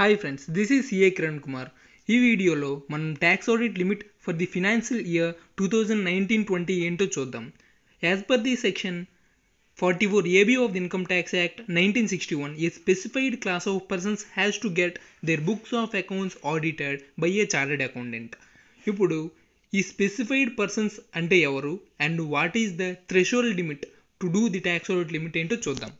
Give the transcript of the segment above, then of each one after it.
Hi friends this is a Kiran Kumar ఈ వీడియోలో మనం tax audit limit for the financial year two thousand nineteen twenty ఏంటో చూద్దాం as per the section forty four AB of the income tax act nineteen sixty one a specified class of persons has to get their books of accounts audited by a chartered accountant ఇప్పుడు ఈ specified persons అంటే ఎవరు and what is the threshold limit to do the tax audit limit ఏంటో చూద్దాం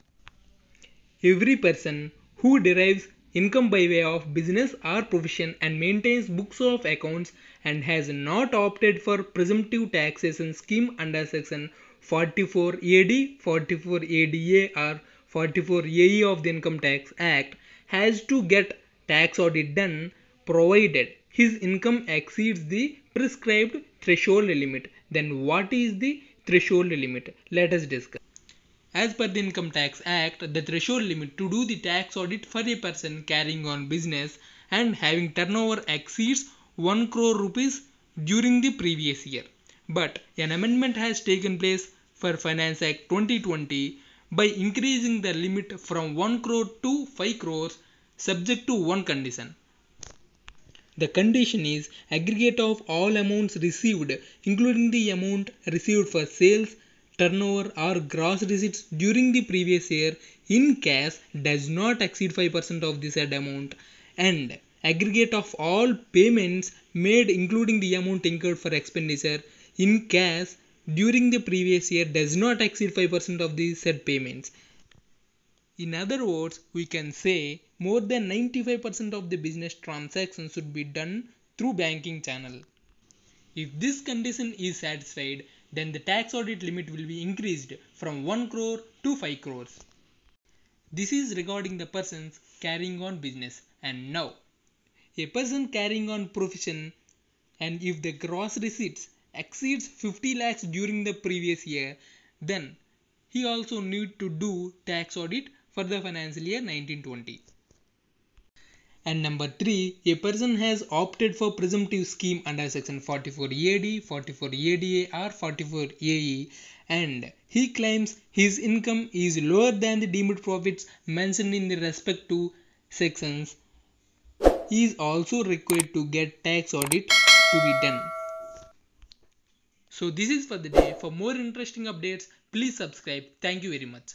every person who derives income by way of business or profession and maintains books of accounts and has not opted for presumptive taxation scheme under section 44 AD, 44 ADA or 44 AE of the Income Tax Act has to get tax audit done provided his income exceeds the prescribed threshold limit. Then what is the threshold limit? Let us discuss. As per the Income Tax Act, the threshold limit to do the tax audit for a person carrying on business and having turnover exceeds 1 crore rupees during the previous year. But an amendment has taken place for Finance Act 2020 by increasing the limit from 1 crore to 5 crores subject to one condition. The condition is aggregate of all amounts received including the amount received for sales, turnover or gross receipts during the previous year in cash does not exceed 5% of the said amount and aggregate of all payments made including the amount incurred for expenditure in cash during the previous year does not exceed 5% of the said payments. In other words, we can say more than 95% of the business transactions should be done through banking channel. If this condition is satisfied, then the tax audit limit will be increased from 1 crore to 5 crores. This is regarding the persons carrying on business and now a person carrying on profession and if the gross receipts exceeds 50 lakhs during the previous year then he also need to do tax audit for the financial year 1920. And number 3, a person has opted for presumptive scheme under section 44 EAD, 44 ADA or 44 AE and he claims his income is lower than the deemed profits mentioned in the to sections. He is also required to get tax audit to be done. So this is for the day. For more interesting updates, please subscribe. Thank you very much.